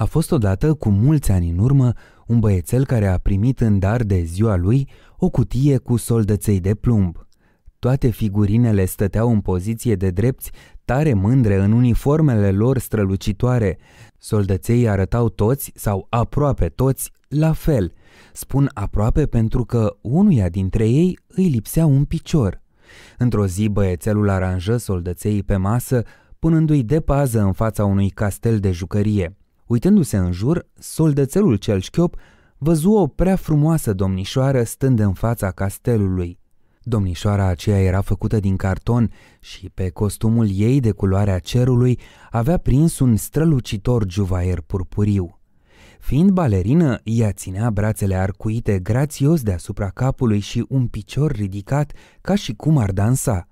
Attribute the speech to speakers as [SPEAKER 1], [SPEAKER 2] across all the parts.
[SPEAKER 1] A fost odată, cu mulți ani în urmă, un băiețel care a primit în dar de ziua lui o cutie cu soldăței de plumb. Toate figurinele stăteau în poziție de drepți, tare mândre în uniformele lor strălucitoare. Soldăței arătau toți sau aproape toți la fel. Spun aproape pentru că unuia dintre ei îi lipsea un picior. Într-o zi băiețelul aranjă soldăței pe masă, punându-i de pază în fața unui castel de jucărie – Uitându-se în jur, soldățelul cel șchiop văzu o prea frumoasă domnișoară stând în fața castelului. Domnișoara aceea era făcută din carton și pe costumul ei de culoarea cerului avea prins un strălucitor juvaier purpuriu. Fiind balerină, ea ținea brațele arcuite grațios deasupra capului și un picior ridicat ca și cum ar dansa.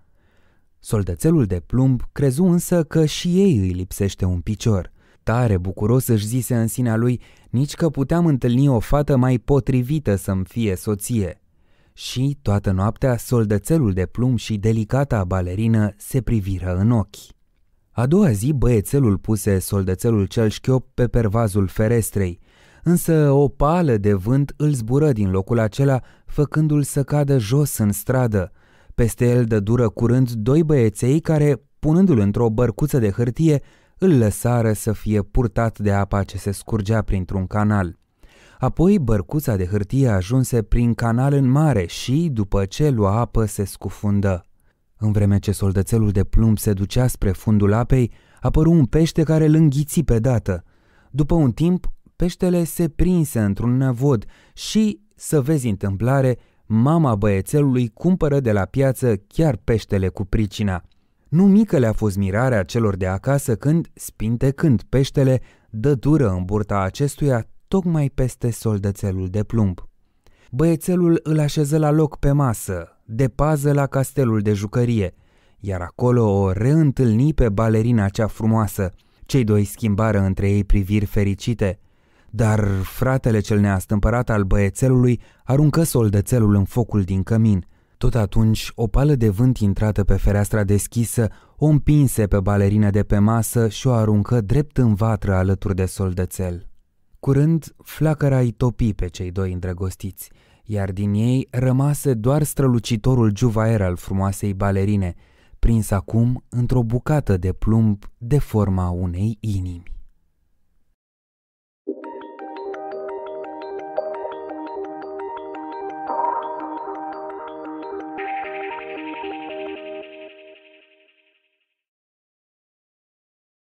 [SPEAKER 1] Soldățelul de plumb crezu însă că și ei îi lipsește un picior – tare bucuros își zise în sinea lui nici că puteam întâlni o fată mai potrivită să-mi fie soție. Și toată noaptea soldățelul de plumb și delicata balerină se priviră în ochi. A doua zi băiețelul puse soldățelul cel șchiop pe pervazul ferestrei, însă o pală de vânt îl zbură din locul acela, făcându-l să cadă jos în stradă. Peste el dă dură curând doi băieței care, punându-l într-o bărcuță de hârtie, îl lăsară să fie purtat de apa ce se scurgea printr-un canal. Apoi bărcuța de hârtie ajunse prin canal în mare și, după ce lua apă, se scufundă. În vreme ce soldățelul de plumb se ducea spre fundul apei, apăru un pește care îl înghiți pe dată. După un timp, peștele se prinse într-un năvod și, să vezi întâmplare, mama băiețelului cumpără de la piață chiar peștele cu pricina – nu mică le-a fost mirarea celor de acasă când, spinte când peștele, dă dură în burta acestuia tocmai peste soldățelul de plumb. Băiețelul îl așeză la loc pe masă, de pază la castelul de jucărie, iar acolo o reîntâlni pe balerina cea frumoasă. Cei doi schimbară între ei priviri fericite – dar fratele cel neastâmpărat al băiețelului aruncă soldățelul în focul din cămin – tot atunci, o pală de vânt intrată pe fereastra deschisă o împinse pe balerina de pe masă și o aruncă drept în vatră alături de soldățel. Curând, flacăra îi topi pe cei doi îndrăgostiți, iar din ei rămase doar strălucitorul juvaer al frumoasei balerine, prins acum într-o bucată de plumb de forma unei inimi.